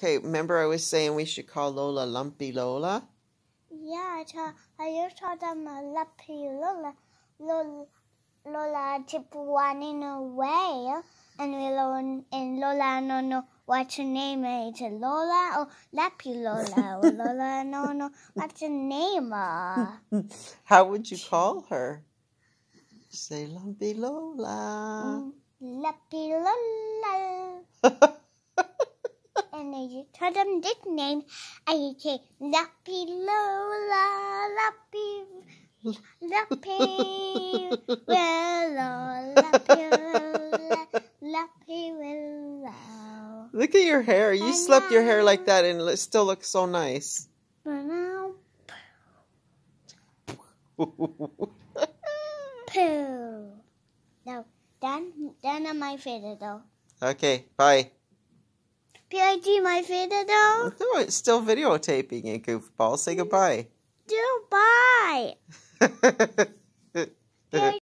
Okay, remember I was saying we should call Lola Lumpy Lola? Yeah, I, tell, I used to call them Lumpy Lola. Lola, Lola keep running away, and, we, learn, and Lola no no what's her name? Is it Lola or oh, Lumpy Lola? Or oh, Lola no no what's her name? How would you call her? Say Lumpy Lola. Mm, Lumpy Lola a him nickname. I say Lumpy Lola, Lumpy, Lumpy Willow, Lumpy Lumpy Willow. Look at your hair. You and slept your hair like that, and it still looks so nice. Now, poo. poo. No, done. Done on my favorite though. Okay, bye. Pig, my favorite though? No, it's still videotaping you, goofball. Say goodbye. Do bye.